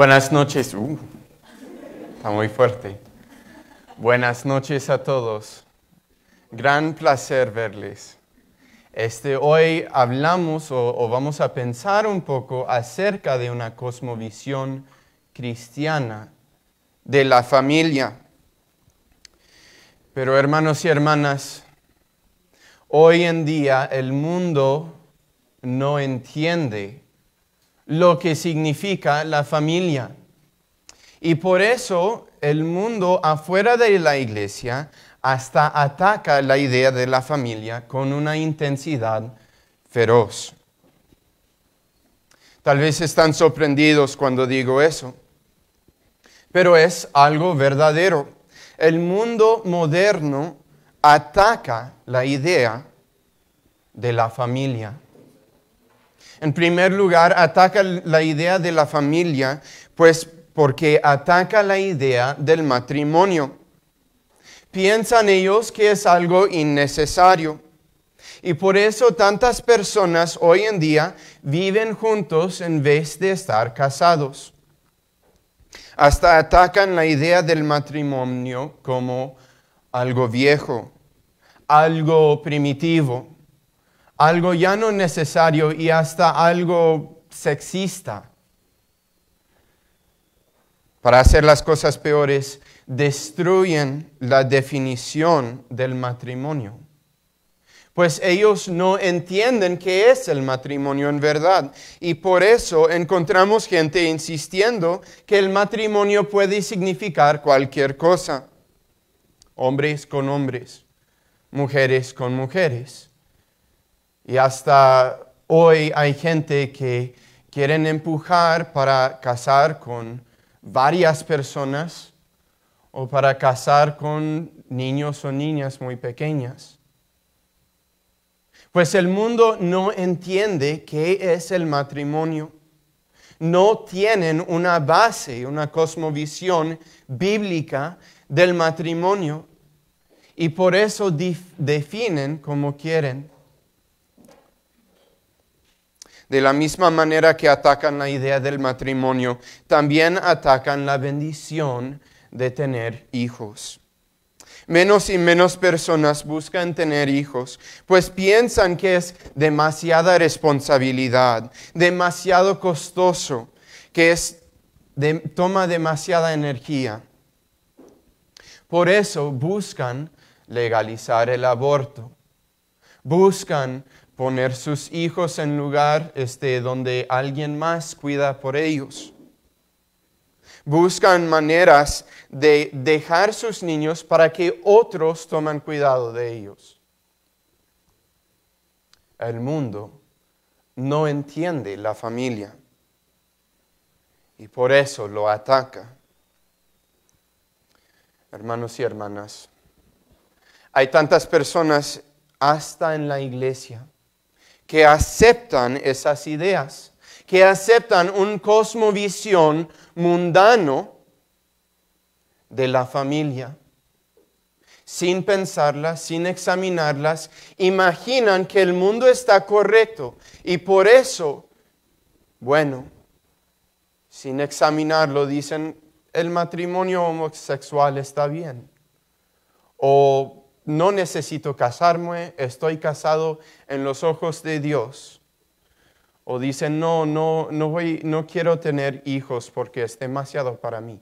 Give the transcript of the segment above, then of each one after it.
Buenas noches. Uh, está muy fuerte. Buenas noches a todos. Gran placer verles. Este, hoy hablamos o, vamos a pensar un poco acerca de una cosmovisión cristiana de la familia. Pero hermanos y hermanas, hoy en día el mundo no entiende lo que significa la familia. Y por eso el mundo afuera de la iglesia hasta ataca la idea de la familia con una intensidad feroz. Tal vez están sorprendidos cuando digo eso, pero es algo verdadero. El mundo moderno ataca la idea de la familia. En primer lugar, ataca la idea de la familia, pues porque ataca la idea del matrimonio. Piensan ellos que es algo innecesario. Y por eso tantas personas hoy en día viven juntos en vez de estar casados. Hasta atacan la idea del matrimonio como algo viejo, algo primitivo, algo ya no necesario y hasta algo sexista. Para hacer las cosas peores, destruyen la definición del matrimonio. Pues ellos no entienden qué es el matrimonio en verdad. Y por eso encontramos gente insistiendo que el matrimonio puede significar cualquier cosa. Hombres con hombres, mujeres con mujeres. Y hasta hoy hay gente que quieren empujar para casar con varias personas o para casar con niños o niñas muy pequeñas. Pues el mundo no entiende qué es el matrimonio. No tienen una base, una cosmovisión bíblica del matrimonio y por eso definen como quieren. De la misma manera que atacan la idea del matrimonio, también atacan la bendición de tener hijos. Menos y menos personas buscan tener hijos, pues piensan que es demasiada responsabilidad, demasiado costoso, que es toma demasiada energía. Por eso buscan legalizar el aborto, buscan poner sus hijos en lugar este, donde alguien más cuida por ellos. Buscan maneras de dejar sus niños para que otros tomen cuidado de ellos. El mundo no entiende la familia y por eso lo ataca. Hermanos y hermanas, hay tantas personas hasta en la iglesia que aceptan esas ideas, que aceptan un cosmovisión mundano de la familia. Sin pensarlas, sin examinarlas, imaginan que el mundo está correcto y por eso, bueno, sin examinarlo, dicen, el matrimonio homosexual está bien. O no necesito casarme, estoy casado en los ojos de Dios. O dicen, no, no, quiero tener hijos porque es demasiado para mí.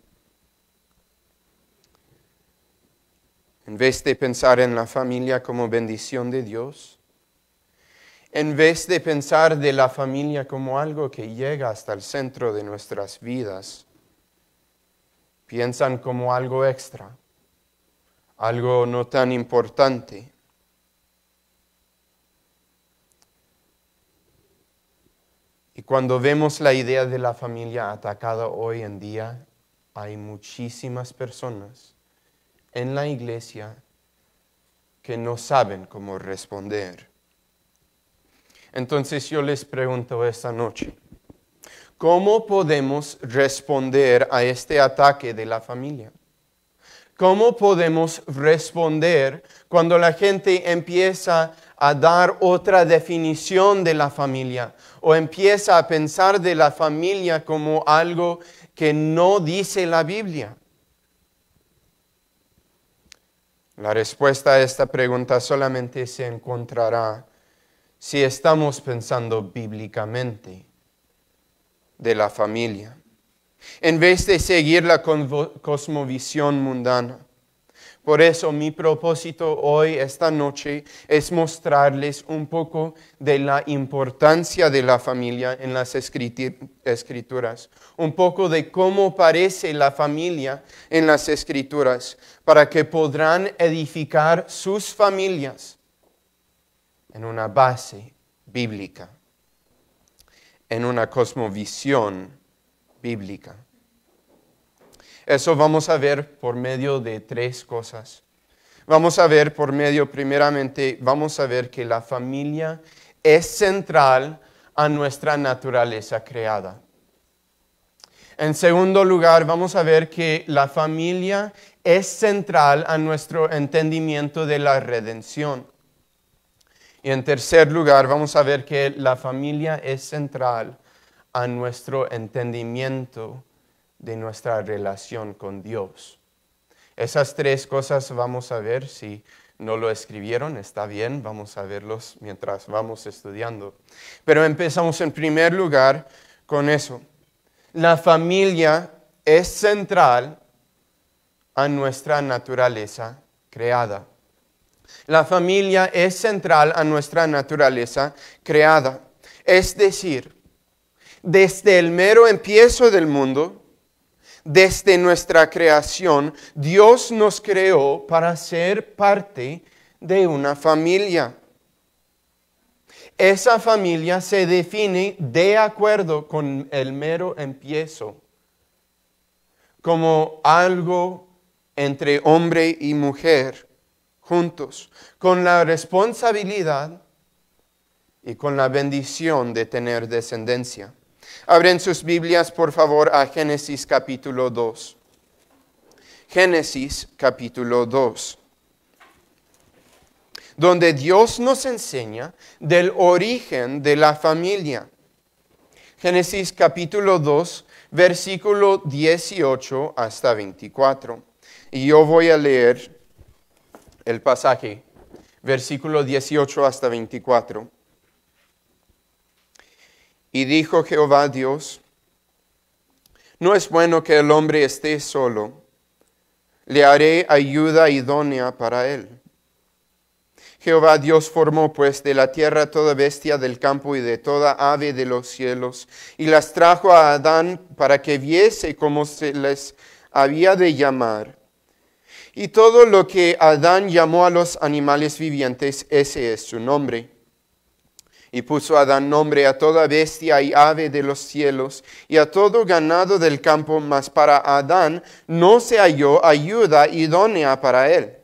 En vez de pensar en la familia como bendición de Dios, en vez de pensar de la familia como algo que llega hasta el centro de nuestras vidas, piensan como algo extra algo no tan importante. Y cuando vemos la idea de la familia atacada hoy en día, hay muchísimas personas en la iglesia que no saben cómo responder. Entonces yo les pregunto esta noche, ¿cómo podemos responder a este ataque de la familia? ¿Cómo podemos responder cuando la gente empieza a dar otra definición de la familia o empieza a pensar de la familia como algo que no dice la Biblia? La respuesta a esta pregunta solamente se encontrará si estamos pensando bíblicamente de la familia en vez de seguir la cosmovisión mundana. Por eso mi propósito hoy, esta noche, es mostrarles un poco de la importancia de la familia en las escrituras, un poco de cómo parece la familia en las escrituras, para que podrán edificar sus familias en una base bíblica, en una cosmovisión bíblica. Eso vamos a ver por medio de tres cosas. Vamos a ver por medio, primeramente, vamos a ver que la familia es central a nuestra naturaleza creada. En segundo lugar, vamos a ver que la familia es central a nuestro entendimiento de la redención. Y en tercer lugar, vamos a ver que la familia es central a nuestro entendimiento de nuestra relación con Dios. Esas tres cosas vamos a ver, si no lo escribieron, está bien, vamos a verlos mientras vamos estudiando. Pero empezamos en primer lugar con eso. La familia es central a nuestra naturaleza creada. La familia es central a nuestra naturaleza creada. Es decir, desde el mero empiezo del mundo, desde nuestra creación, Dios nos creó para ser parte de una familia. Esa familia se define de acuerdo con el mero empiezo, como algo entre hombre y mujer juntos, con la responsabilidad y con la bendición de tener descendencia. Abren sus Biblias, por favor, a Génesis capítulo 2. Génesis capítulo 2, donde Dios nos enseña del origen de la familia. Génesis capítulo 2, versículo 18 hasta 24. Y yo voy a leer el pasaje, versículo 18 hasta 24. Y dijo Jehová Dios, no es bueno que el hombre esté solo, le haré ayuda idónea para él. Jehová Dios formó pues de la tierra toda bestia del campo y de toda ave de los cielos, y las trajo a Adán para que viese cómo se les había de llamar. Y todo lo que Adán llamó a los animales vivientes, ese es su nombre. Y puso Adán nombre a toda bestia y ave de los cielos y a todo ganado del campo, mas para Adán no se halló ayuda idónea para él.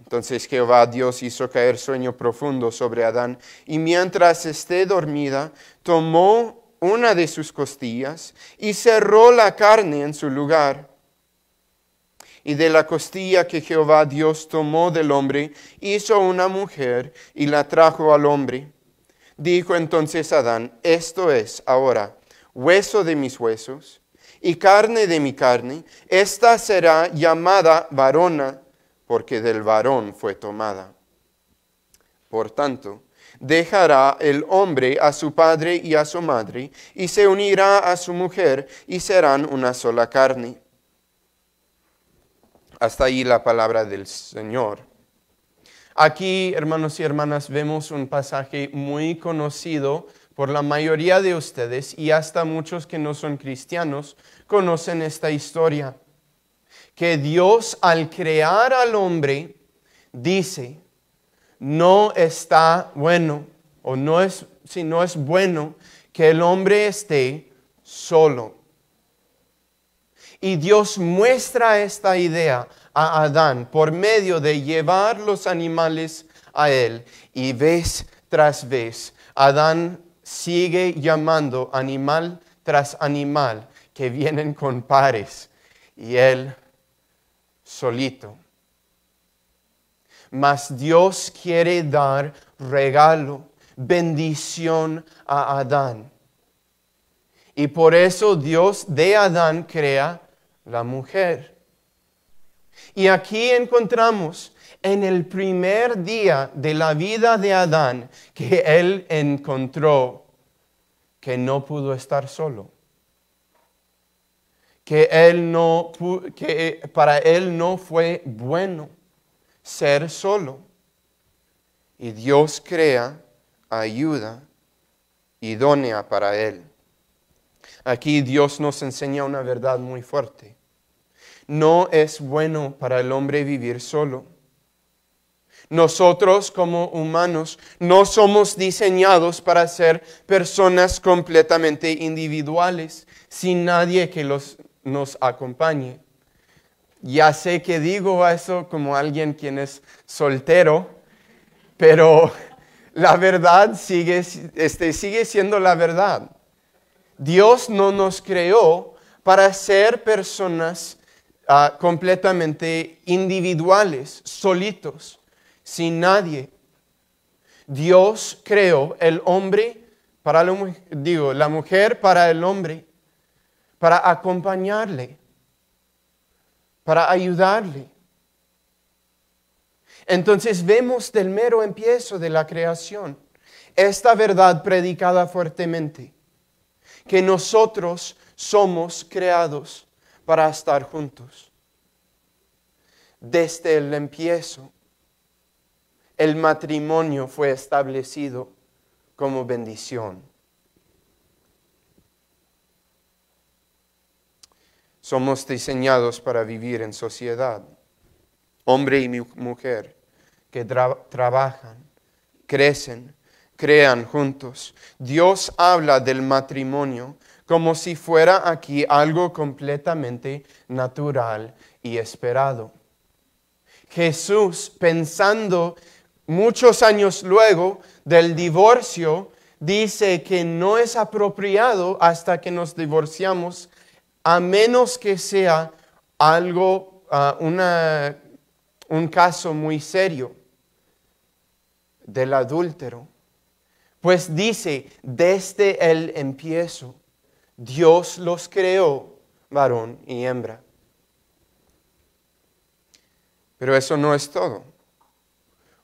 Entonces Jehová Dios hizo caer sueño profundo sobre Adán y mientras esté dormida, tomó una de sus costillas y cerró la carne en su lugar y de la costilla que Jehová Dios tomó del hombre, hizo una mujer y la trajo al hombre. Dijo entonces Adán, esto es ahora hueso de mis huesos y carne de mi carne, esta será llamada varona, porque del varón fue tomada. Por tanto, dejará el hombre a su padre y a su madre, y se unirá a su mujer, y serán una sola carne. Hasta ahí la palabra del Señor. Aquí, hermanos y hermanas, vemos un pasaje muy conocido por la mayoría de ustedes y hasta muchos que no son cristianos conocen esta historia. Que Dios al crear al hombre dice, no está bueno o no es si no es bueno que el hombre esté solo. Y Dios muestra esta idea a Adán por medio de llevar los animales a él. Y vez tras vez, Adán sigue llamando animal tras animal que vienen con pares. Y él solito. Mas Dios quiere dar regalo, bendición a Adán. Y por eso Dios de Adán crea la mujer. Y aquí encontramos en el primer día de la vida de Adán que él encontró que no pudo estar solo. Que, él no, que eh, para él no fue bueno ser solo. Y Dios crea ayuda idónea para él. Aquí Dios nos enseña una verdad muy fuerte. No es bueno para el hombre vivir solo. Nosotros como humanos no somos diseñados para ser personas completamente individuales, sin nadie que los, nos acompañe. Ya sé que digo eso como alguien quien es soltero, pero la verdad sigue, este, sigue siendo la verdad. Dios no nos creó para ser personas Ah, completamente individuales, solitos, sin nadie. Dios creó el hombre para la digo, la mujer para el hombre, para acompañarle, para ayudarle. Entonces vemos del mero empiezo de la creación esta verdad predicada fuertemente, que nosotros somos creados para estar juntos. Desde el empiezo, el matrimonio fue establecido como bendición. Somos diseñados para vivir en sociedad, hombre y mujer, que trabajan, crecen, crean juntos. Dios habla del matrimonio como si fuera aquí algo completamente natural y esperado. Jesús, pensando muchos años luego del divorcio, dice que no es apropiado hasta que nos divorciamos, a menos que sea algo, ah, una, un caso muy serio del adúltero. Pues dice, desde el empiezo, Dios los creó varón y hembra. Pero eso no es todo.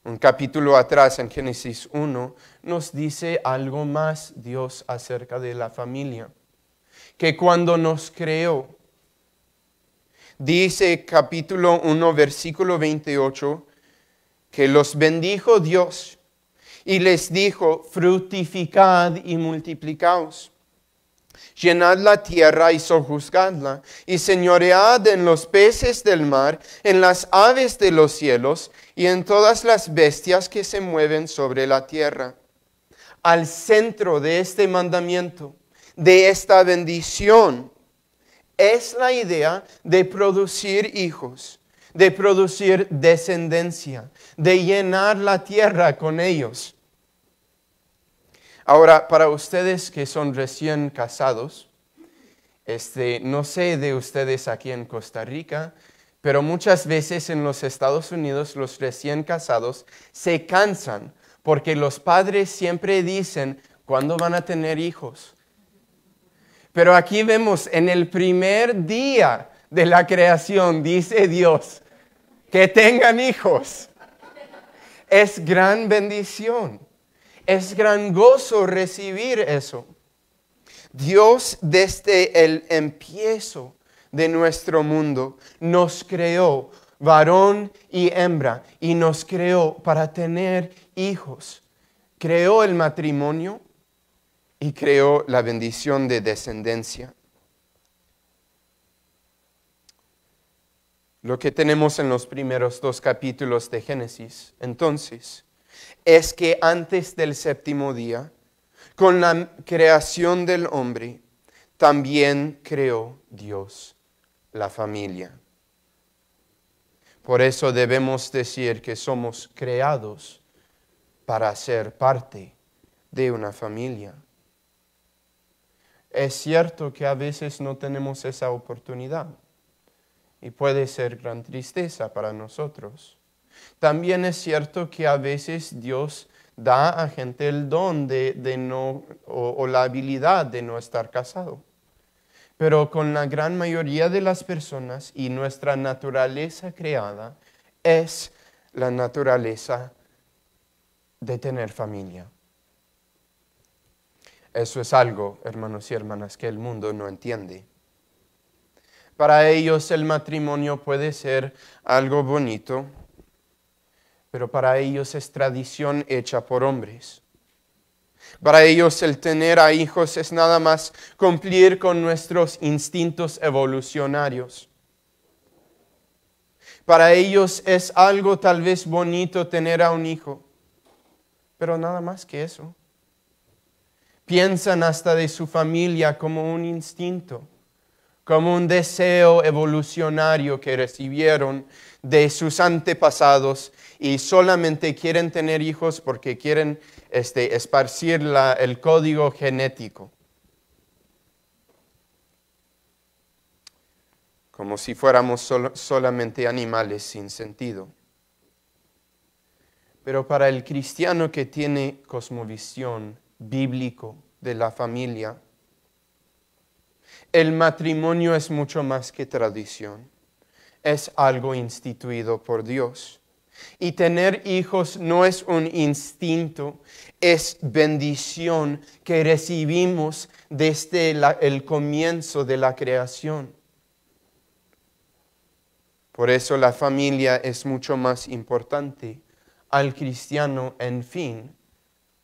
Un capítulo atrás, en Génesis 1, nos dice algo más Dios acerca de la familia. Que cuando nos creó, dice capítulo 1, versículo 28, que los bendijo Dios y les dijo, fructificad y multiplicaos Llenad la tierra y sojuzgadla, y señoread en los peces del mar, en las aves de los cielos, y en todas las bestias que se mueven sobre la tierra. Al centro de este mandamiento, de esta bendición, es la idea de producir hijos, de producir descendencia, de llenar la tierra con ellos. Ahora, para ustedes que son recién casados, este, no sé de ustedes aquí en Costa Rica, pero muchas veces en los Estados Unidos los recién casados se cansan porque los padres siempre dicen cuándo van a tener hijos. Pero aquí vemos en el primer día de la creación, dice Dios, que tengan hijos. Es gran bendición. Es gran gozo recibir eso. Dios desde el empiezo de nuestro mundo nos creó varón y hembra y nos creó para tener hijos. Creó el matrimonio y creó la bendición de descendencia. Lo que tenemos en los primeros dos capítulos de Génesis, entonces, es que antes del séptimo día, con la creación del hombre, también creó Dios la familia. Por eso debemos decir que somos creados para ser parte de una familia. Es cierto que a veces no tenemos esa oportunidad y puede ser gran tristeza para nosotros. También es cierto que a veces Dios da a gente el don de, no, o la habilidad de no estar casado. Pero con la gran mayoría de las personas y nuestra naturaleza creada es la naturaleza de tener familia. Eso es algo, hermanos y hermanas, que el mundo no entiende. Para ellos el matrimonio puede ser algo bonito, pero para ellos es tradición hecha por hombres. Para ellos el tener a hijos es nada más cumplir con nuestros instintos evolucionarios. Para ellos es algo tal vez bonito tener a un hijo, pero nada más que eso. Piensan hasta de su familia como un instinto como un deseo evolucionario que recibieron de sus antepasados y solamente quieren tener hijos porque quieren este, esparcir el código genético. Como si fuéramos solamente animales sin sentido. Pero para el cristiano que tiene cosmovisión bíblico de la familia, el matrimonio es mucho más que tradición, es algo instituido por Dios. Y tener hijos no es un instinto, es bendición que recibimos desde el comienzo de la creación. Por eso la familia es mucho más importante al cristiano en fin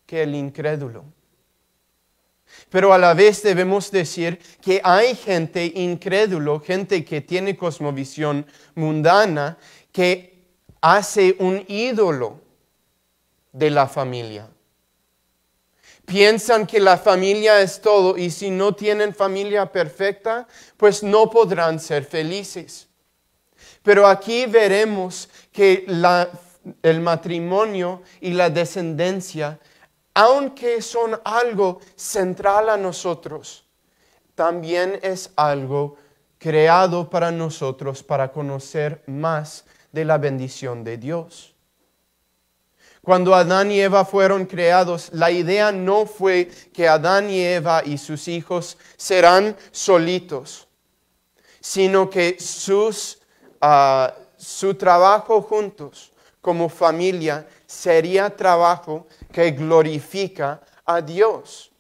que el incrédulo pero a la vez debemos decir que hay gente incrédulo, gente que tiene cosmovisión mundana, que hace un ídolo de la familia. Piensan que la familia es todo y si no tienen familia perfecta, pues no podrán ser felices. Pero aquí veremos que el matrimonio y la descendencia aunque son algo central a nosotros, también es algo creado para nosotros para conocer más de la bendición de Dios. Cuando Adán y Eva fueron creados, la idea no fue que Adán y Eva y sus hijos serán solitos, sino que ah, su trabajo juntos como familia sería trabajo que glorifica a Dios,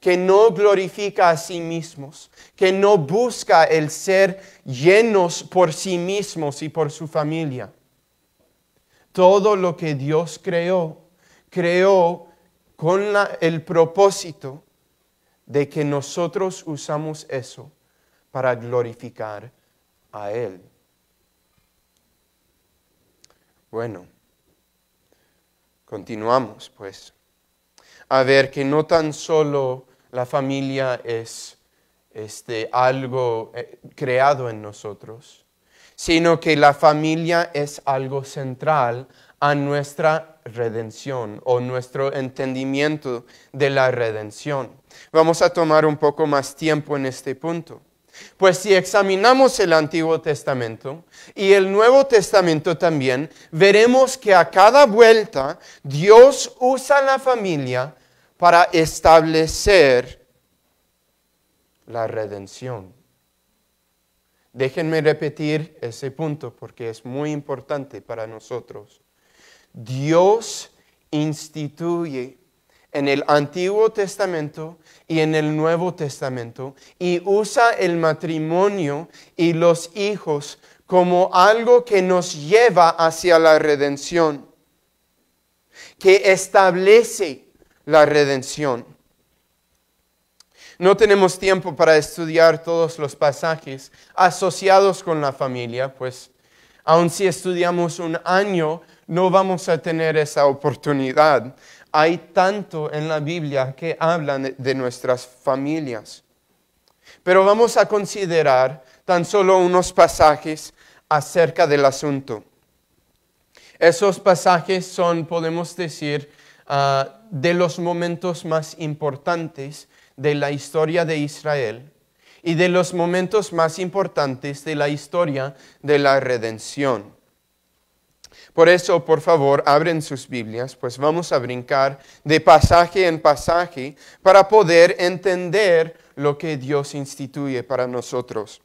que no glorifica a sí mismos, que no busca el ser llenos por sí mismos y por su familia. Todo lo que Dios creó, creó con el propósito de que nosotros usamos eso para glorificar a Él. Bueno. Continuamos, pues, a ver que no tan solo la familia es este, algo eh, creado en nosotros, sino que la familia es algo central a nuestra redención o nuestro entendimiento de la redención. Vamos a tomar un poco más tiempo en este punto. Pues si examinamos el Antiguo Testamento y el Nuevo Testamento también, veremos que a cada vuelta Dios usa la familia para establecer la redención. Déjenme repetir ese punto porque es muy importante para nosotros. Dios instituye en el Antiguo Testamento y en el Nuevo Testamento y usa el matrimonio y los hijos como algo que nos lleva hacia la redención, que establece la redención. No tenemos tiempo para estudiar todos los pasajes asociados con la familia, pues aun si estudiamos un año, no vamos a tener esa oportunidad hay tanto en la Biblia que habla de nuestras familias. Pero vamos a considerar tan solo unos pasajes acerca del asunto. Esos pasajes son, podemos decir, ah, de los momentos más importantes de la historia de Israel y de los momentos más importantes de la historia de la redención. Por eso, por favor, abren sus Biblias, pues vamos a brincar de pasaje en pasaje para poder entender lo que Dios instituye para nosotros.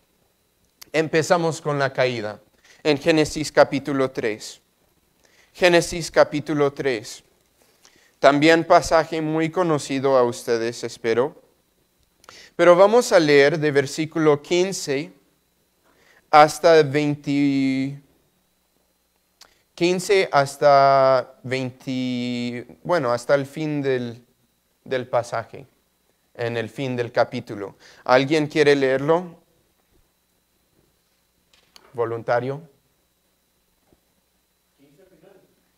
Empezamos con la caída en Génesis capítulo 3. Génesis capítulo 3. También pasaje muy conocido a ustedes, espero. Pero vamos a leer de versículo 15 hasta 20. 15 hasta 20, bueno, hasta el fin del, del pasaje, en el fin del capítulo. ¿Alguien quiere leerlo? Voluntario.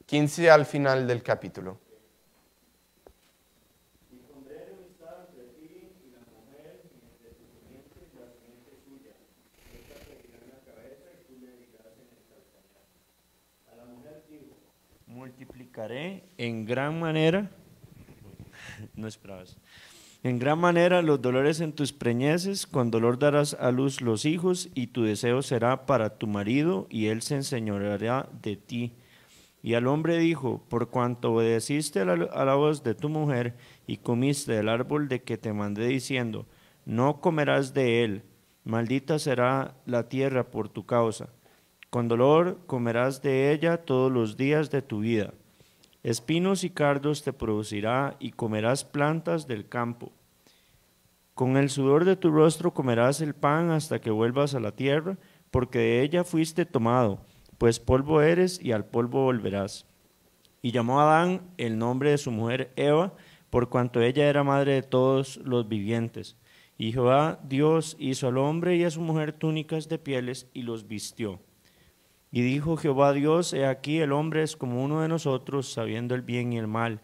15 al final del capítulo. multiplicaré en gran manera, en gran manera los dolores en tus preñeces, con dolor darás a luz los hijos, y tu deseo será para tu marido, y él se enseñoreará de ti. Y al hombre dijo, por cuanto obedeciste la, a la, voz de tu mujer, y comiste del árbol de que te mandé diciendo, no comerás de él, maldita será la tierra por tu causa. Con dolor comerás de ella todos los días de tu vida. Espinos y cardos te producirá y comerás plantas del campo. Con el sudor de tu rostro comerás el pan hasta que vuelvas a la tierra, porque de ella fuiste tomado, pues polvo eres y al polvo volverás. Y llamó a Adán el nombre de su mujer Eva, por cuanto ella era madre de todos los vivientes. Y Jehová Dios hizo al hombre y a su mujer túnicas de pieles y los vistió. Y dijo Jehová Dios, he aquí el hombre es como uno de nosotros, sabiendo el bien y el mal.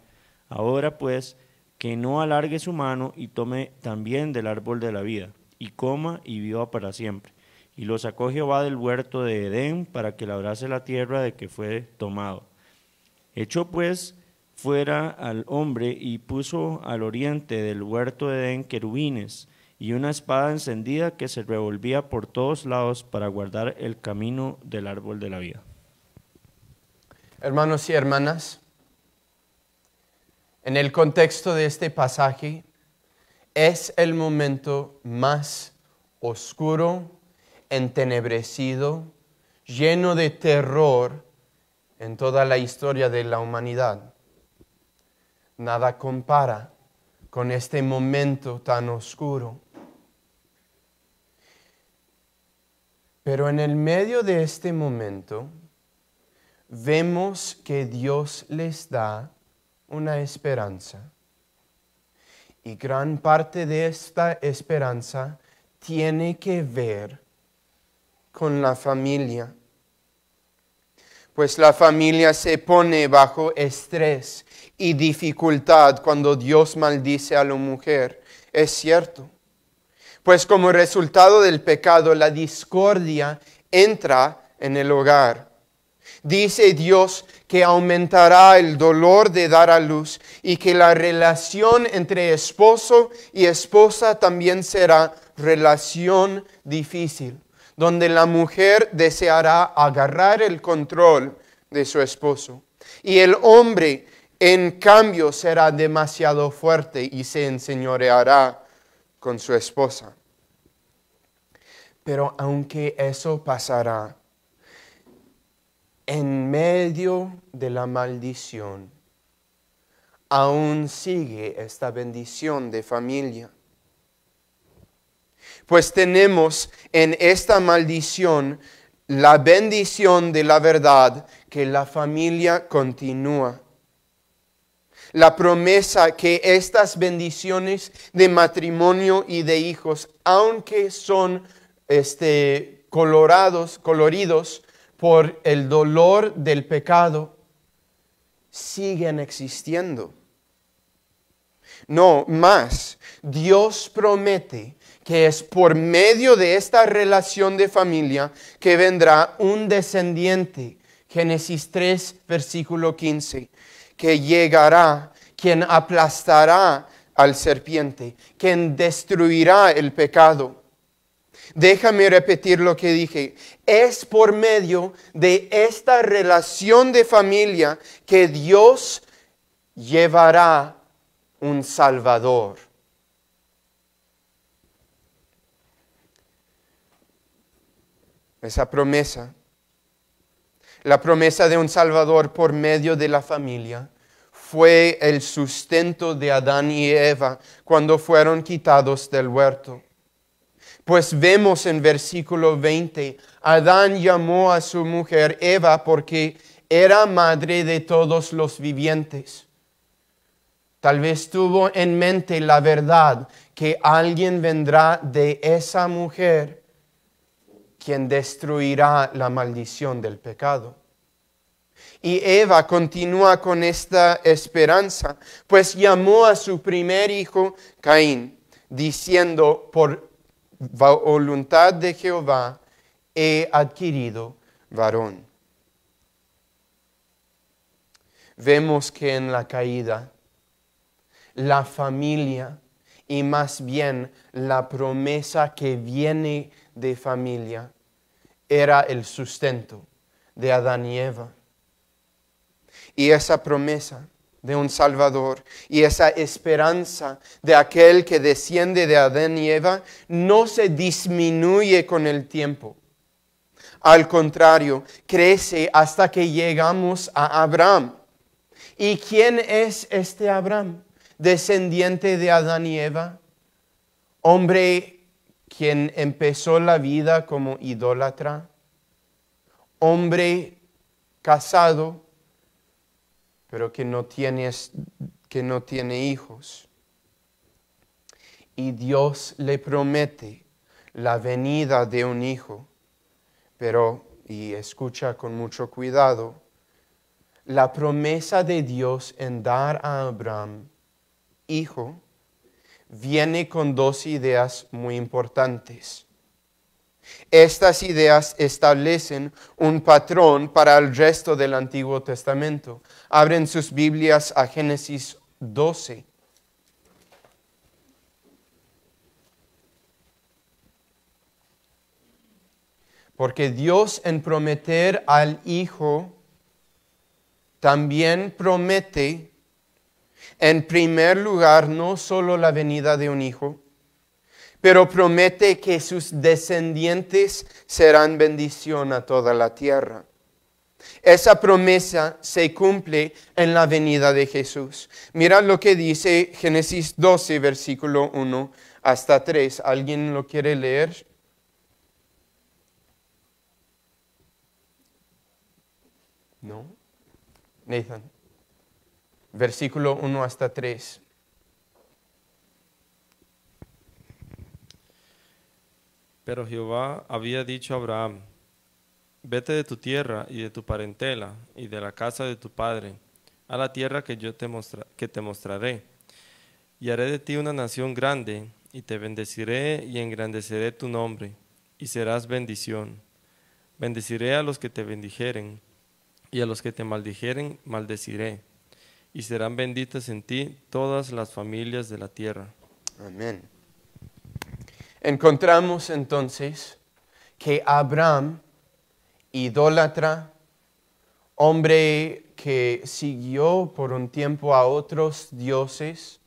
Ahora pues, que no alargue su mano y tome también del árbol de la vida, y coma y viva para siempre. Y lo sacó Jehová del huerto de Edén para que labrase la tierra de que fue tomado. Echó pues fuera al hombre y puso al oriente del huerto de Edén querubines y una espada encendida que se revolvía por todos lados para guardar el camino del árbol de la vida. Hermanos y hermanas, en el contexto de este pasaje es el momento más oscuro, entenebrecido, lleno de terror en toda la historia de la humanidad. Nada compara con este momento tan oscuro Pero en el medio de este momento, vemos que Dios les da una esperanza. Y gran parte de esta esperanza tiene que ver con la familia. Pues la familia se pone bajo estrés y dificultad cuando Dios maldice a la mujer. Es cierto pues como resultado del pecado la discordia entra en el hogar. Dice Dios que aumentará el dolor de dar a luz y que la relación entre esposo y esposa también será relación difícil, donde la mujer deseará agarrar el control de su esposo y el hombre en cambio será demasiado fuerte y se enseñoreará con su esposa. Pero aunque eso pasará, en medio de la maldición, aún sigue esta bendición de familia. Pues tenemos en esta maldición la bendición de la verdad que la familia continúa la promesa que estas bendiciones de matrimonio y de hijos, aunque son este, colorados, coloridos por el dolor del pecado, siguen existiendo. No, más, Dios promete que es por medio de esta relación de familia que vendrá un descendiente. Génesis 3, versículo 15 que llegará, quien aplastará al serpiente, quien destruirá el pecado. Déjame repetir lo que dije. Es por medio de esta relación de familia que Dios llevará un Salvador. Esa promesa la promesa de un Salvador por medio de la familia fue el sustento de Adán y Eva cuando fueron quitados del huerto. Pues vemos en versículo 20, Adán llamó a su mujer Eva porque era madre de todos los vivientes. Tal vez tuvo en mente la verdad que alguien vendrá de esa mujer quien destruirá la maldición del pecado. Y Eva continúa con esta esperanza, pues llamó a su primer hijo Caín, diciendo, por voluntad de Jehová he adquirido varón. Vemos que en la caída, la familia y más bien la promesa que viene de familia era el sustento de Adán y Eva. Y esa promesa de un Salvador y esa esperanza de aquel que desciende de Adán y Eva no se disminuye con el tiempo. Al contrario, crece hasta que llegamos a Abraham. ¿Y quién es este Abraham? Descendiente de Adán y Eva, hombre quien empezó la vida como idólatra, hombre casado, pero que no tiene, que no tiene hijos. Y Dios le promete la venida de un hijo, pero, y escucha con mucho cuidado, la promesa de Dios en dar a Abraham hijo viene con dos ideas muy importantes. Estas ideas establecen un patrón para el resto del Antiguo Testamento. Abren sus Biblias a Génesis 12. Porque Dios en prometer al Hijo también promete en primer lugar no solo la venida de un hijo, pero promete que sus descendientes serán bendición a toda la tierra. Esa promesa se cumple en la venida de Jesús. Mira lo que dice Génesis 12, versículo 1 hasta 3. ¿Alguien lo quiere leer? No. Nathan versículo 1 hasta 3. Pero Jehová había dicho a Abraham, vete de tu tierra y de tu parentela y de la casa de tu padre a la tierra que yo te, que te mostraré, y haré de ti una nación grande, y te bendeciré y engrandeceré tu nombre, y serás bendición. Bendeciré a los que te bendijeren, y a los que te maldijeren, maldeciré y serán benditas en ti todas las familias de la tierra. Amén. Encontramos entonces que Abraham, idólatra, hombre que siguió por un tiempo a otros dioses,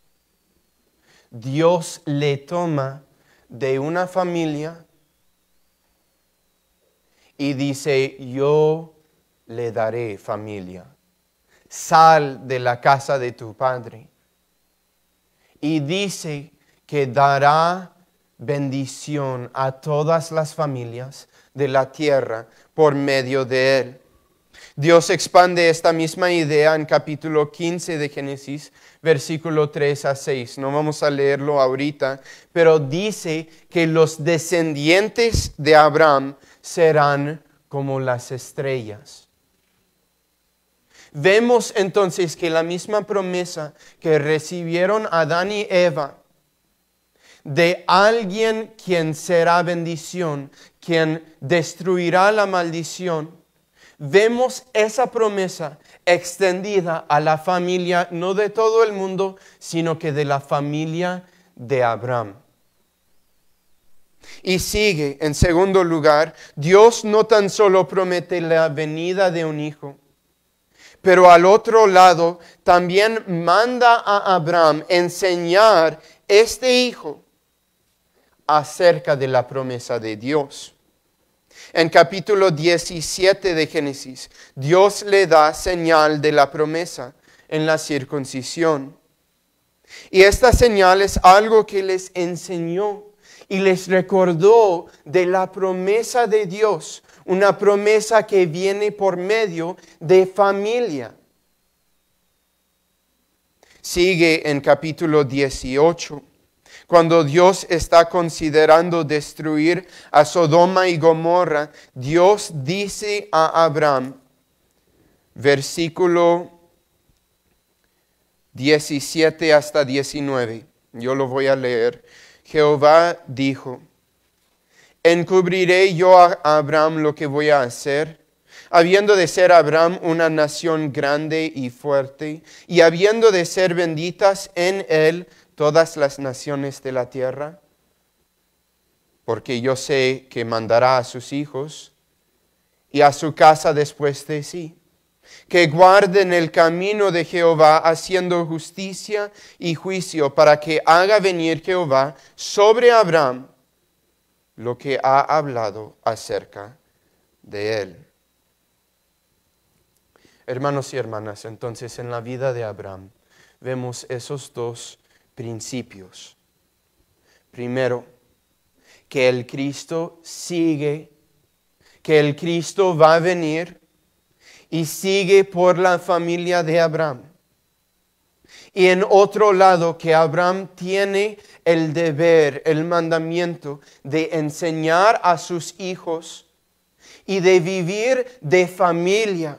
Dios le toma de una familia y dice, yo le daré familia sal de la casa de tu padre. Y dice que dará bendición a todas las familias de la tierra por medio de él. Dios expande esta misma idea en capítulo 15 de Génesis, versículo 3 a 6. No vamos a leerlo ahorita, pero dice que los descendientes de Abraham serán como las estrellas Vemos entonces que la misma promesa que recibieron Adán y Eva de alguien quien será bendición, quien destruirá la maldición, vemos esa promesa extendida a la familia, no de todo el mundo, sino que de la familia de Abraham. Y sigue, en segundo lugar, Dios no tan solo promete la venida de un hijo, pero al otro lado también manda a Abraham enseñar este hijo acerca de la promesa de Dios. En capítulo 17 de Génesis, Dios le da señal de la promesa en la circuncisión. Y esta señal es algo que les enseñó y les recordó de la promesa de Dios una promesa que viene por medio de familia. Sigue en capítulo 18, cuando Dios está considerando destruir a Sodoma y Gomorra, Dios dice a Abraham, versículo 17 hasta 19, yo lo voy a leer, Jehová dijo, ¿Encubriré yo a Abraham lo que voy a hacer? Habiendo de ser Abraham una nación grande y fuerte, y habiendo de ser benditas en él todas las naciones de la tierra, porque yo sé que mandará a sus hijos y a su casa después de sí, que guarden el camino de Jehová haciendo justicia y juicio, para que haga venir Jehová sobre Abraham lo que ha hablado acerca de él. Hermanos y hermanas, entonces en la vida de Abraham vemos esos dos principios. Primero, que el Cristo sigue, que el Cristo va a venir y sigue por la familia de Abraham. Y en otro lado, que Abraham tiene el deber, el mandamiento de enseñar a sus hijos y de vivir de familia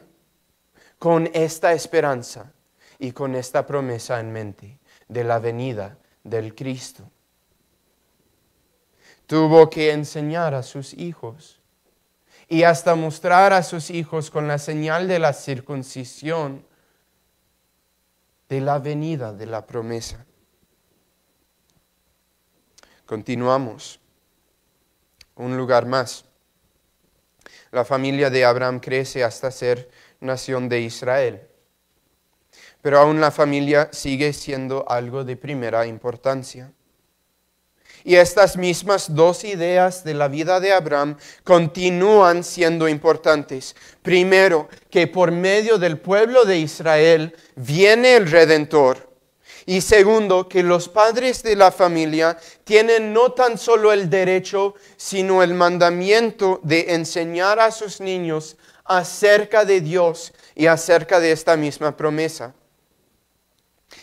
con esta esperanza y con esta promesa en mente de la venida del Cristo. Tuvo que enseñar a sus hijos y hasta mostrar a sus hijos con la señal de la circuncisión de la venida de la promesa. Continuamos. Un lugar más. La familia de Abraham crece hasta ser nación de Israel. Pero aún la familia sigue siendo algo de primera importancia. Y estas mismas dos ideas de la vida de Abraham continúan siendo importantes. Primero, que por medio del pueblo de Israel viene el Redentor. Y segundo, que los padres de la familia tienen no tan solo el derecho, sino el mandamiento de enseñar a sus niños acerca de Dios y acerca de esta misma promesa.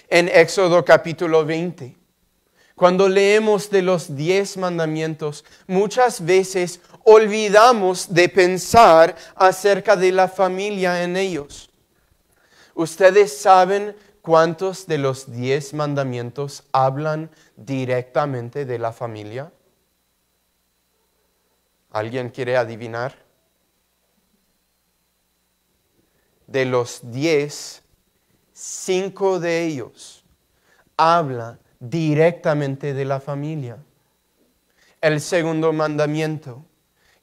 En Éxodo capítulo 20, cuando leemos de los diez mandamientos, muchas veces olvidamos de pensar acerca de la familia en ellos. Ustedes saben cuántos de los diez mandamientos hablan directamente de la familia? ¿Alguien quiere adivinar? De los diez, cinco de ellos hablan directamente de la familia. El segundo mandamiento,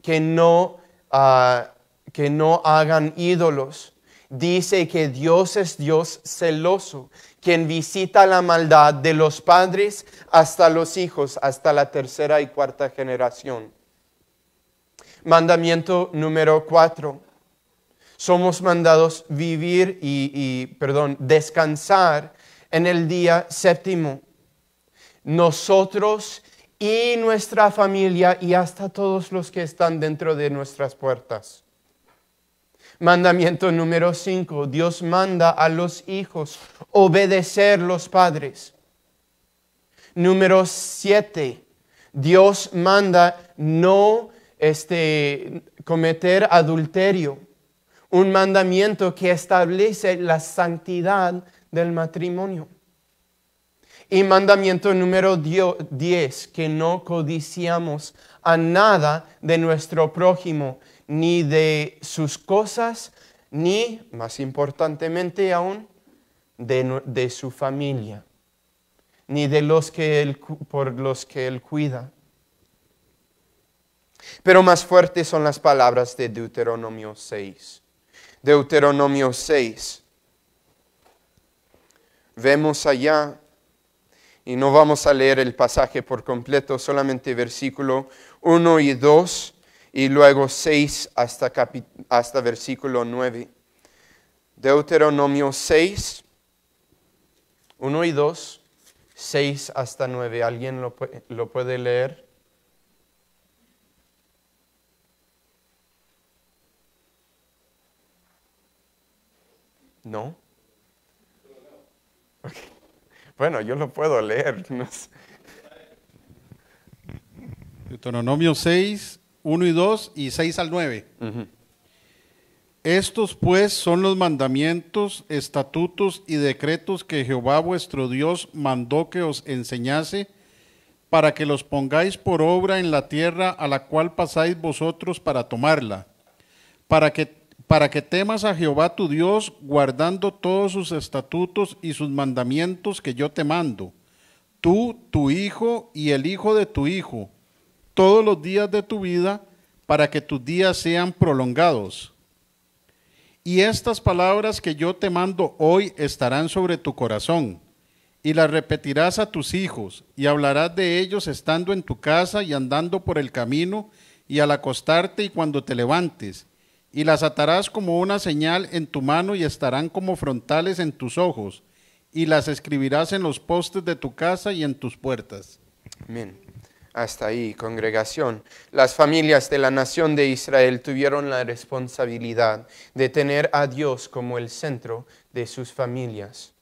que no, ah, que no hagan ídolos dice que Dios es Dios celoso, quien visita la maldad de los padres hasta los hijos, hasta la tercera y cuarta generación. Mandamiento número cuatro. Somos mandados vivir y, perdón, descansar en el día séptimo. Nosotros y nuestra familia y hasta todos los que están dentro de nuestras puertas. Mandamiento número 5, Dios manda a los hijos obedecer los padres. Número 7, Dios manda no este, cometer adulterio, un mandamiento que establece la santidad del matrimonio. Y mandamiento número 10, que no codiciamos a nada de nuestro prójimo, ni de sus cosas, ni, más importantemente aún, de, su familia, ni de los que él, por los que él cuida. Pero más fuertes son las palabras de Deuteronomio 6. Deuteronomio 6. Vemos allá, y no vamos a leer el pasaje por completo, solamente versículo 1 y 2 y luego 6 hasta, hasta versículo 9. Deuteronomio 6, 1 y 2, 6 hasta 9. ¿Alguien lo, lo puede leer? ¿No? Okay. Bueno, yo lo puedo leer. No Deuteronomio 6, 1 y 2 y 6 al 9. Estos pues son los mandamientos, estatutos y decretos que Jehová vuestro Dios mandó que os enseñase para que los pongáis por obra en la tierra a la cual pasáis vosotros para tomarla, para que, para que temas a Jehová tu Dios, guardando todos sus estatutos y sus mandamientos que yo te mando, tú, tu hijo y el hijo de tu hijo, todos los días de tu vida para que tus días sean prolongados. Y estas palabras que yo te mando hoy estarán sobre tu corazón, y las repetirás a tus hijos, y hablarás de ellos estando en tu casa y andando por el camino, y al acostarte y cuando te levantes, y las atarás como una señal en tu mano y estarán como frontales en tus ojos, y las escribirás en los postes de tu casa y en tus puertas. Amén. Hasta ahí, congregación. Las familias de la nación de Israel tuvieron la responsabilidad de tener a Dios como el centro de sus familias,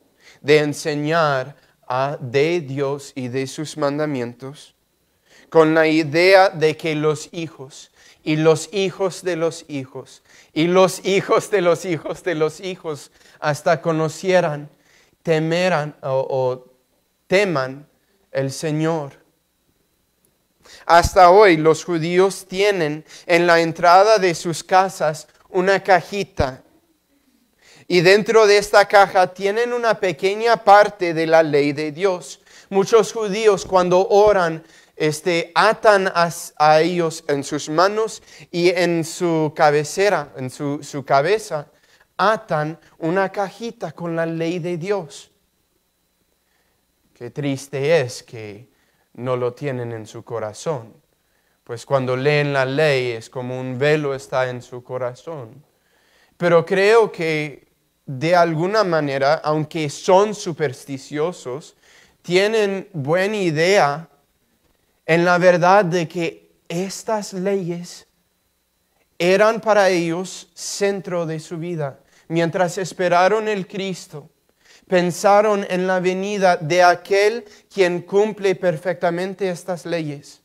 de enseñar a, de Dios y de sus mandamientos, con la idea de que los hijos y los hijos de los hijos y los hijos de los hijos de los hijos hasta conocieran, temeran o, o teman el Señor hasta hoy los judíos tienen en la entrada de sus casas una cajita y dentro de esta caja tienen una pequeña parte de la ley de Dios. Muchos judíos cuando oran este, atan a, ellos en sus manos y en su cabecera, en su cabeza, atan una cajita con la ley de Dios. Qué triste es que no lo tienen en su corazón. Pues cuando leen la ley es como un velo está en su corazón. Pero creo que de alguna manera, aunque son supersticiosos, tienen buena idea en la verdad de que estas leyes eran para ellos centro de su vida. Mientras esperaron el Cristo, pensaron en la venida de aquel quien cumple perfectamente estas leyes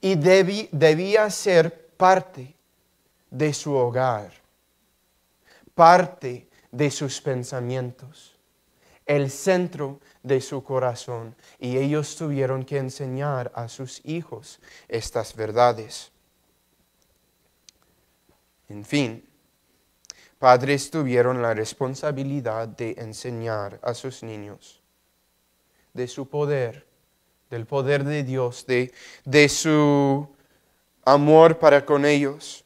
y debía ser parte de su hogar, parte de sus pensamientos, el centro de su corazón. Y ellos tuvieron que enseñar a sus hijos estas verdades. En fin, padres tuvieron la responsabilidad de enseñar a sus niños de su poder, del poder de Dios, de, su amor para con ellos,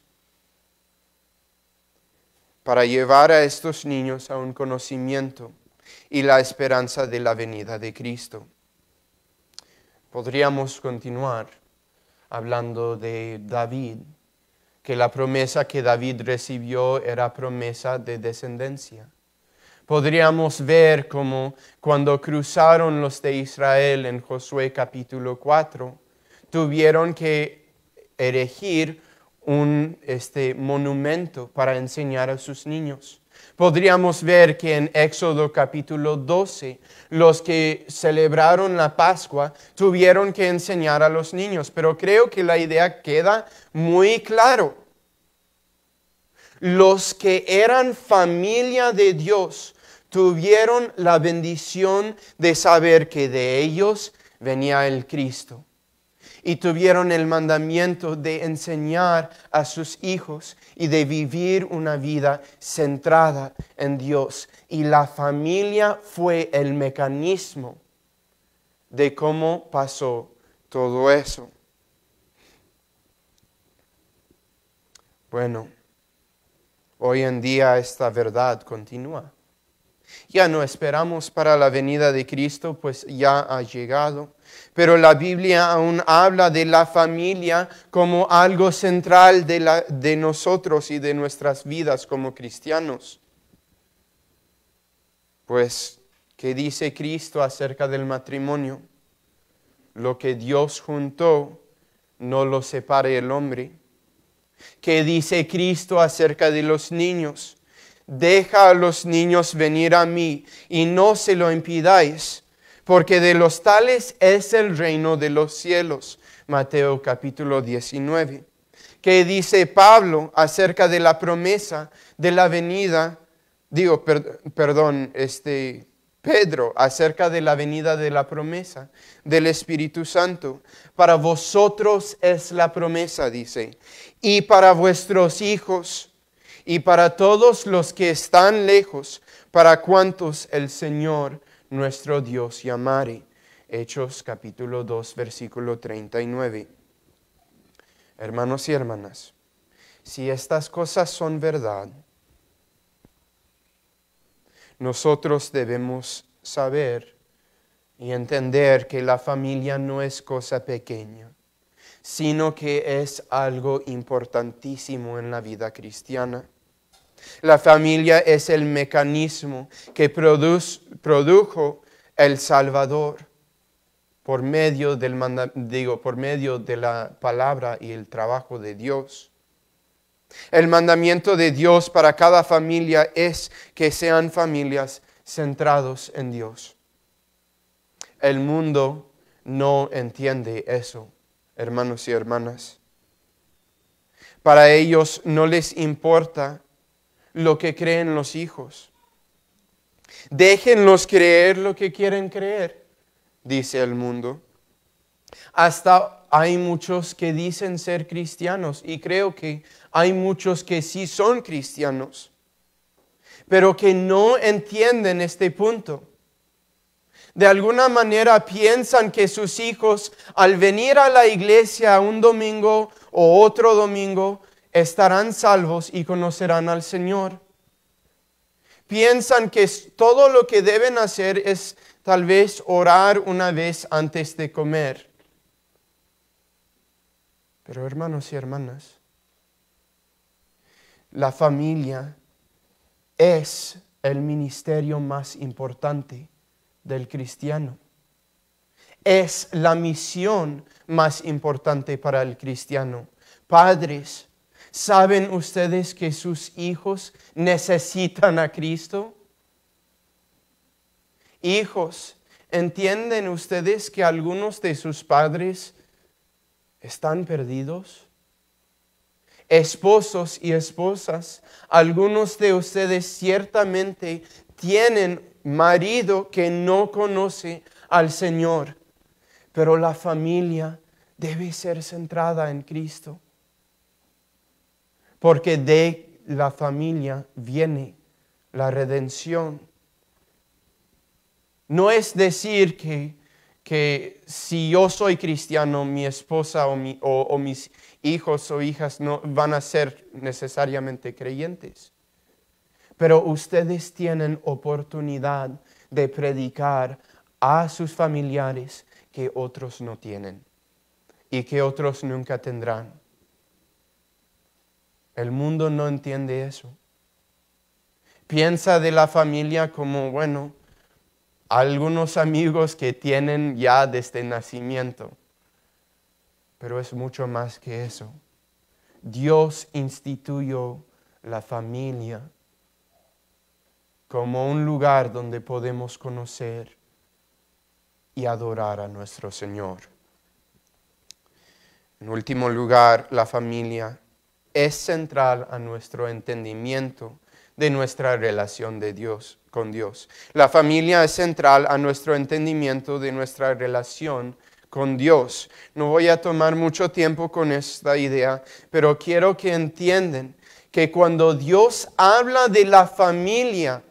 para llevar a estos niños a un conocimiento y la esperanza de la venida de Cristo. Podríamos continuar hablando de David, que la promesa que David recibió era promesa de descendencia. Podríamos ver cómo cuando cruzaron los de Israel en Josué capítulo 4, tuvieron que erigir un este, monumento para enseñar a sus niños. Podríamos ver que en Éxodo capítulo 12, los que celebraron la Pascua tuvieron que enseñar a los niños, pero creo que la idea queda muy claro. Los que eran familia de Dios tuvieron la bendición de saber que de ellos venía el Cristo y tuvieron el mandamiento de enseñar a sus hijos y de vivir una vida centrada en Dios. Y la familia fue el mecanismo de cómo pasó todo eso. Bueno, hoy en día esta verdad continúa. Ya no esperamos para la venida de Cristo, pues ya ha llegado pero la Biblia aún habla de la familia como algo central de, nosotros y de nuestras vidas como cristianos. Pues, ¿qué dice Cristo acerca del matrimonio? Lo que Dios juntó, no lo separe el hombre. ¿Qué dice Cristo acerca de los niños? Deja a los niños venir a mí y no se lo impidáis porque de los tales es el reino de los cielos. Mateo capítulo 19. Que dice Pablo acerca de la promesa de la venida, digo, perdón, este Pedro acerca de la venida de la promesa del Espíritu Santo. Para vosotros es la promesa, dice, y para vuestros hijos y para todos los que están lejos, para cuantos el Señor nuestro Dios llamare. Hechos capítulo 2, versículo 39. Hermanos y hermanas, si estas cosas son verdad, nosotros debemos saber y entender que la familia no es cosa pequeña, sino que es algo importantísimo en la vida cristiana. La familia es el mecanismo que produce, produjo el Salvador por medio, del digo, por medio de la palabra y el trabajo de Dios. El mandamiento de Dios para cada familia es que sean familias centrados en Dios. El mundo no entiende eso, hermanos y hermanas. Para ellos no les importa lo que creen los hijos. Déjenlos creer lo que quieren creer, dice el mundo. Hasta hay muchos que dicen ser cristianos y creo que hay muchos que sí son cristianos, pero que no entienden este punto. De alguna manera piensan que sus hijos al venir a la iglesia un domingo o otro domingo estarán salvos y conocerán al Señor. Piensan que todo lo que deben hacer es tal vez orar una vez antes de comer. Pero hermanos y hermanas, la familia es el ministerio más importante del cristiano. Es la misión más importante para el cristiano. Padres, ¿Saben ustedes que sus hijos necesitan a Cristo? Hijos, ¿entienden ustedes que algunos de sus padres están perdidos? Esposos y esposas, algunos de ustedes ciertamente tienen marido que no conoce al Señor, pero la familia debe ser centrada en Cristo porque de la familia viene la redención. No es decir que, que si yo soy cristiano, mi esposa o mis hijos o hijas no van a ser necesariamente creyentes. Pero ustedes tienen oportunidad de predicar a sus familiares que otros no tienen y que otros nunca tendrán. El mundo no entiende eso. Piensa de la familia como, bueno, algunos amigos que tienen ya desde nacimiento. Pero es mucho más que eso. Dios instituyó la familia como un lugar donde podemos conocer y adorar a nuestro Señor. En último lugar, la familia es central a nuestro entendimiento de nuestra relación de Dios con Dios. La familia es central a nuestro entendimiento de nuestra relación con Dios. No voy a tomar mucho tiempo con esta idea, pero quiero que entiendan que cuando Dios habla de la familia,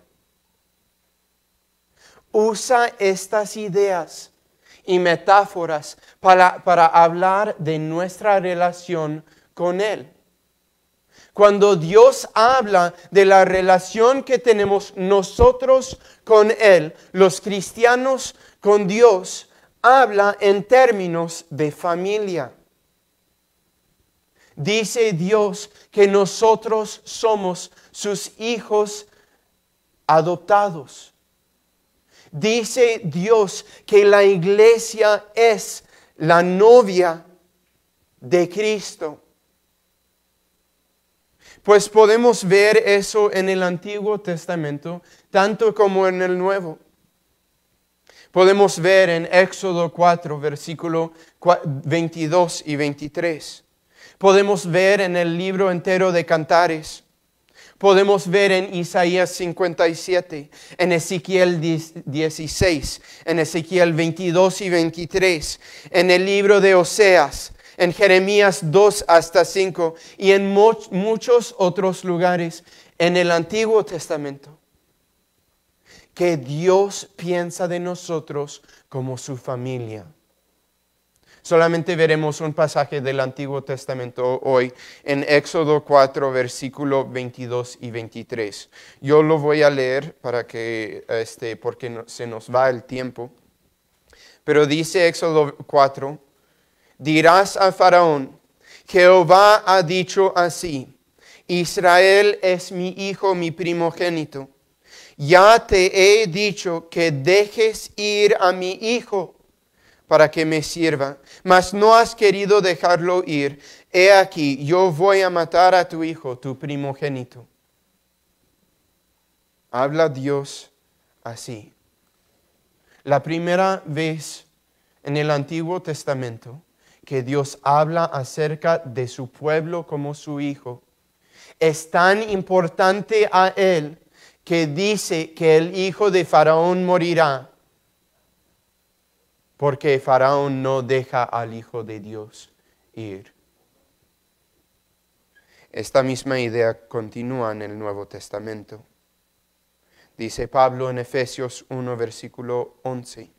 usa estas ideas y metáforas para, para hablar de nuestra relación con Él cuando Dios habla de la relación que tenemos nosotros con Él, los cristianos con Dios, habla en términos de familia. Dice Dios que nosotros somos sus hijos adoptados. Dice Dios que la iglesia es la novia de Cristo. Pues podemos ver eso en el Antiguo Testamento, tanto como en el Nuevo. Podemos ver en Éxodo 4, versículo 22 y 23. Podemos ver en el libro entero de Cantares. Podemos ver en Isaías 57, en Ezequiel 16, en Ezequiel 22 y 23, en el libro de Oseas, en Jeremías 2 hasta 5 y en muchos otros lugares en el Antiguo Testamento, que Dios piensa de nosotros como su familia. Solamente veremos un pasaje del Antiguo Testamento hoy en Éxodo 4, versículo 22 y 23. Yo lo voy a leer para que, este, porque se nos va el tiempo. Pero dice Éxodo 4, dirás a Faraón, Jehová ha dicho así, Israel es mi hijo, mi primogénito. Ya te he dicho que dejes ir a mi hijo para que me sirva, mas no has querido dejarlo ir. He aquí, yo voy a matar a tu hijo, tu primogénito. Habla Dios así. La primera vez en el Antiguo Testamento que Dios habla acerca de su pueblo como su hijo. Es tan importante a él que dice que el hijo de Faraón morirá, porque Faraón no deja al hijo de Dios ir. Esta misma idea continúa en el Nuevo Testamento. Dice Pablo en Efesios 1, versículo 11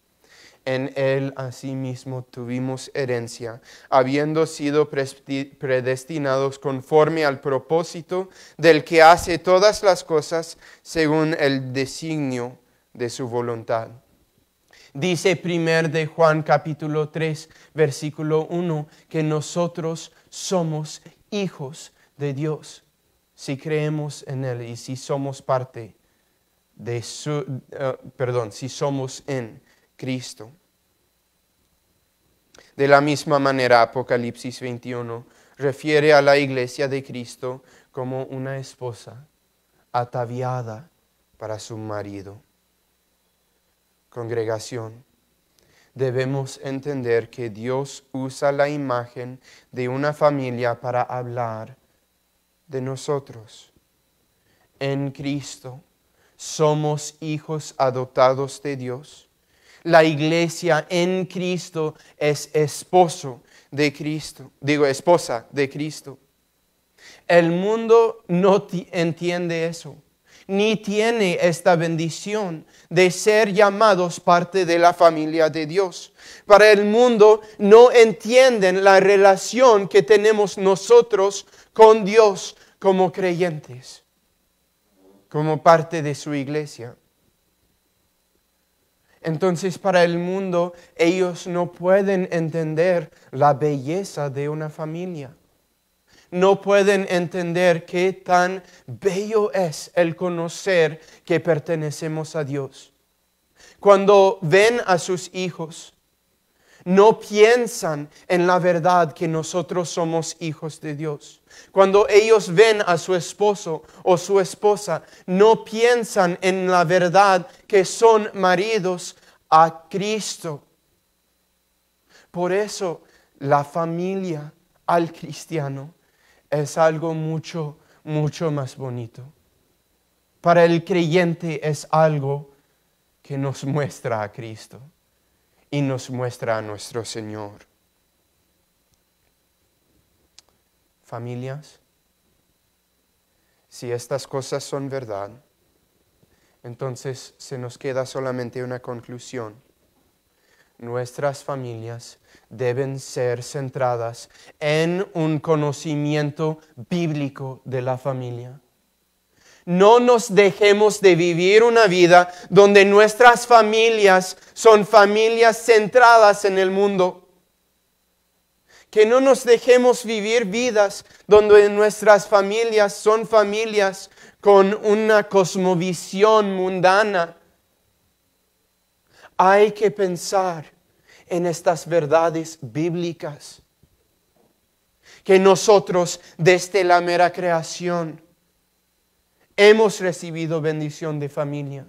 en él asimismo tuvimos herencia, habiendo sido predestinados conforme al propósito del que hace todas las cosas según el designio de su voluntad. Dice primer de Juan capítulo 3 versículo 1 que nosotros somos hijos de Dios si creemos en él y si somos parte de su eh, perdón, si somos en Cristo. De la misma manera, Apocalipsis 21 refiere a la iglesia de Cristo como una esposa ataviada para su marido. Congregación, debemos entender que Dios usa la imagen de una familia para hablar de nosotros. En Cristo somos hijos adoptados de Dios la iglesia en Cristo es esposo de Cristo, digo esposa de Cristo. El mundo no entiende eso, ni tiene esta bendición de ser llamados parte de la familia de Dios. Para el mundo no entienden la relación que tenemos nosotros con Dios como creyentes, como parte de su iglesia. Entonces para el mundo ellos no pueden entender la belleza de una familia. No pueden entender qué tan bello es el conocer que pertenecemos a Dios. Cuando ven a sus hijos no piensan en la verdad que nosotros somos hijos de Dios. Cuando ellos ven a su esposo o su esposa, no piensan en la verdad que son maridos a Cristo. Por eso la familia al cristiano es algo mucho, mucho más bonito. Para el creyente es algo que nos muestra a Cristo y nos muestra a nuestro Señor. Familias, si estas cosas son verdad, entonces se nos queda solamente una conclusión. Nuestras familias deben ser centradas en un conocimiento bíblico de la familia no nos dejemos de vivir una vida donde nuestras familias son familias centradas en el mundo. Que no nos dejemos vivir vidas donde nuestras familias son familias con una cosmovisión mundana. Hay que pensar en estas verdades bíblicas que nosotros desde la mera creación hemos recibido bendición de familia.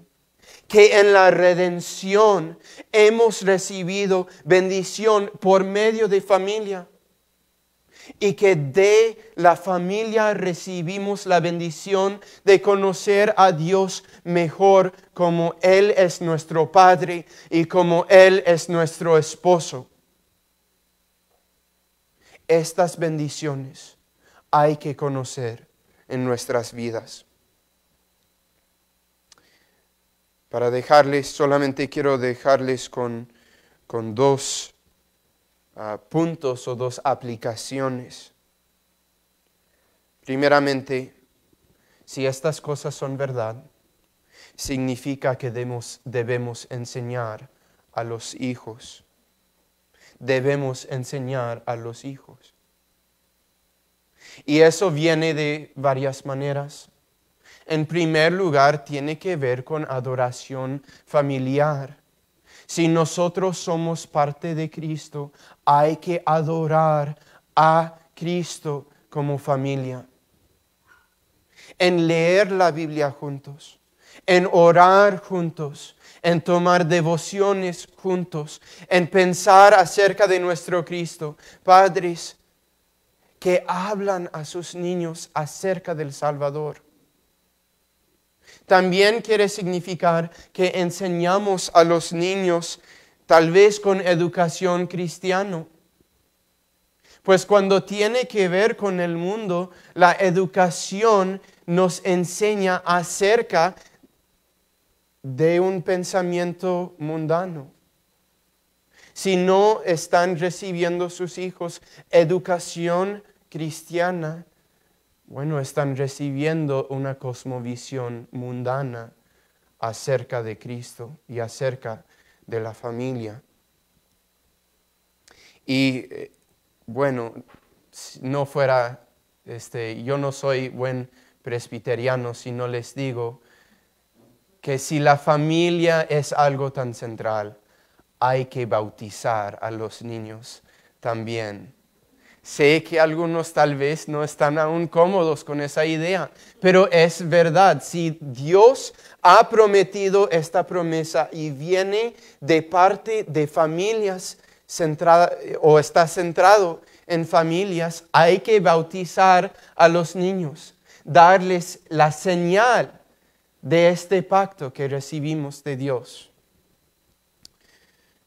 Que en la redención hemos recibido bendición por medio de familia. Y que de la familia recibimos la bendición de conocer a Dios mejor como Él es nuestro Padre y como Él es nuestro esposo. Estas bendiciones hay que conocer en nuestras vidas. para dejarles, solamente quiero dejarles con, dos ah, puntos o dos aplicaciones. Primeramente, si estas cosas son verdad, significa que debemos enseñar a los hijos. Debemos enseñar a los hijos. Y eso viene de varias maneras en primer lugar tiene que ver con adoración familiar. Si nosotros somos parte de Cristo, hay que adorar a Cristo como familia. En leer la Biblia juntos, en orar juntos, en tomar devociones juntos, en pensar acerca de nuestro Cristo. Padres que hablan a sus niños acerca del Salvador también quiere significar que enseñamos a los niños, tal vez con educación cristiana. Pues cuando tiene que ver con el mundo, la educación nos enseña acerca de un pensamiento mundano. Si no están recibiendo sus hijos educación cristiana, bueno, están recibiendo una cosmovisión mundana acerca de Cristo y acerca de la familia. Y eh, bueno, no fuera, este, yo no soy buen presbiteriano si no les digo que si la familia es algo tan central, hay que bautizar a los niños también Sé que algunos tal vez no están aún cómodos con esa idea, pero es verdad, si Dios ha prometido esta promesa y viene de parte de familias o está centrado en familias, hay que bautizar a los niños, darles la señal de este pacto que recibimos de Dios.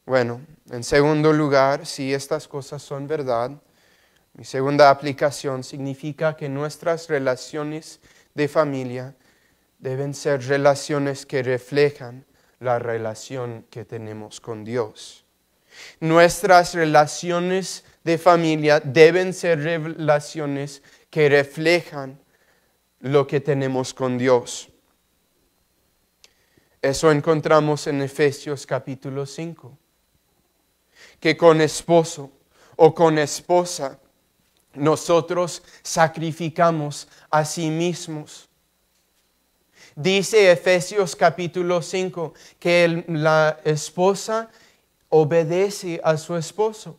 Bueno, en segundo lugar, si estas cosas son verdad, mi segunda aplicación significa que nuestras relaciones de familia deben ser relaciones que reflejan la relación que tenemos con Dios. Nuestras relaciones de familia deben ser relaciones que reflejan lo que tenemos con Dios. Eso encontramos en Efesios capítulo 5, que con esposo o con esposa nosotros sacrificamos a sí mismos. Dice Efesios capítulo 5 que la esposa obedece a su esposo.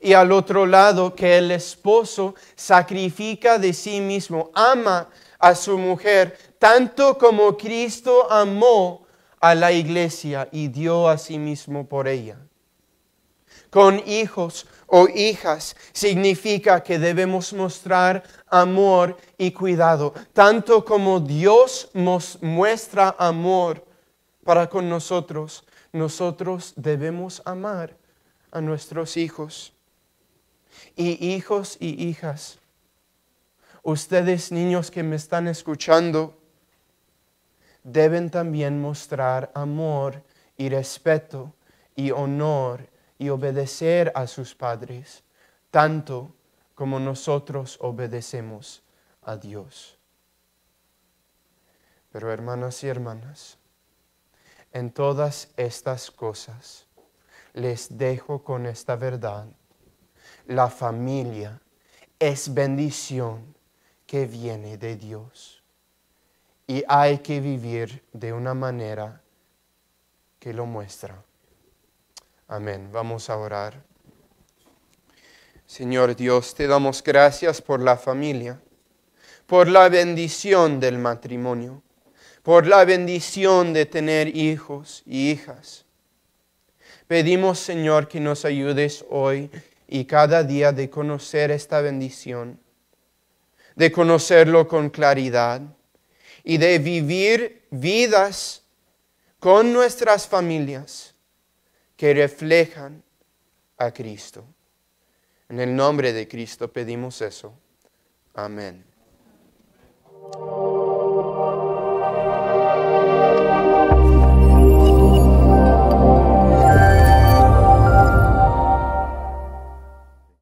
Y al otro lado, que el esposo sacrifica de sí mismo, ama a su mujer, tanto como Cristo amó a la iglesia y dio a sí mismo por ella. Con hijos, o hijas significa que debemos mostrar amor y cuidado, tanto como Dios nos muestra amor para con nosotros, nosotros debemos amar a nuestros hijos. Y hijos y hijas, ustedes niños que me están escuchando, deben también mostrar amor y respeto y honor y obedecer a sus padres, tanto como nosotros obedecemos a Dios. Pero hermanas y hermanas, en todas estas cosas les dejo con esta verdad. La familia es bendición que viene de Dios y hay que vivir de una manera que lo muestra. Amén. Vamos a orar. Señor Dios, te damos gracias por la familia, por la bendición del matrimonio, por la bendición de tener hijos y hijas. Pedimos, Señor, que nos ayudes hoy y cada día de conocer esta bendición, de conocerlo con claridad y de vivir vidas con nuestras familias que reflejan a Cristo. En el nombre de Cristo pedimos eso. Amén.